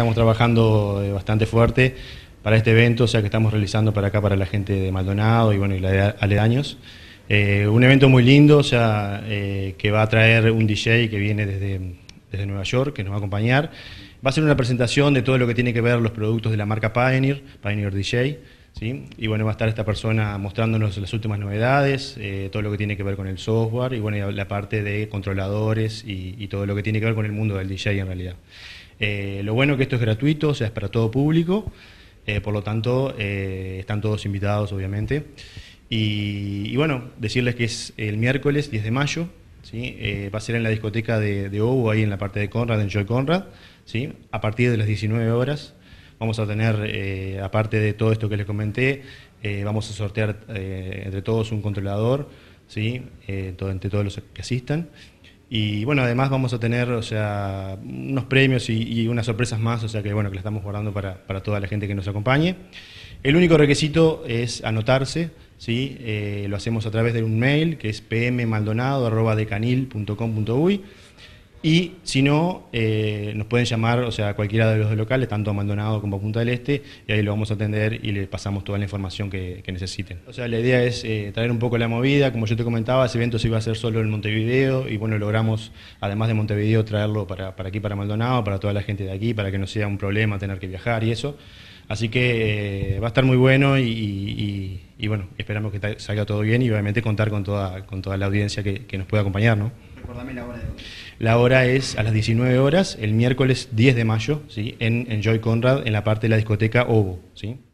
Estamos trabajando eh, bastante fuerte para este evento, o sea que estamos realizando para acá para la gente de Maldonado y bueno, y la de aledaños. Eh, un evento muy lindo, o sea, eh, que va a traer un DJ que viene desde, desde Nueva York, que nos va a acompañar. Va a ser una presentación de todo lo que tiene que ver los productos de la marca Pioneer, Pioneer DJ. ¿sí? Y bueno, va a estar esta persona mostrándonos las últimas novedades, todo lo que tiene que ver con el software y bueno, la parte de controladores y, y todo lo que tiene que ver con el mundo del DJ en realidad. Eh, lo bueno es que esto es gratuito, o sea, es para todo público, eh, por lo tanto, eh, están todos invitados, obviamente. Y, bueno, decirles que es el miércoles 10 de mayo, va a ser en la discoteca de, de ahí en la parte de Conrad, en Joy Conrad, a partir de las 19 horas. Vamos a tener, aparte de todo esto que les comenté, vamos a sortear entre todos un controlador, entre todos los que asistan. Y bueno, además vamos a tener o sea, unos premios y, unas sorpresas más, o sea que bueno, que la estamos guardando para, toda la gente que nos acompañe. El único requisito es anotarse, ¿sí? Eh, lo hacemos a través de un mail que es pmmaldonado.decanil.com.uy y si no, eh, nos pueden llamar, o sea, cualquiera de los locales, tanto a Maldonado como a Punta del Este, y ahí lo vamos a atender y le pasamos toda la información que, necesiten. O sea, la idea es eh, traer un poco la movida, como yo te comentaba, ese evento se iba a hacer solo en Montevideo, y bueno, logramos, además de Montevideo, traerlo para, aquí, para Maldonado, para toda la gente de aquí, para que no sea un problema tener que viajar y eso. Así que eh, va a estar muy bueno y, bueno, esperamos que salga todo bien y obviamente contar con toda, la audiencia que, nos pueda acompañar, ¿no? la hora es a las 19 horas, el miércoles 10 de mayo, ¿sí? en, en Joy Conrad, en la parte de la discoteca Ovo. ¿sí?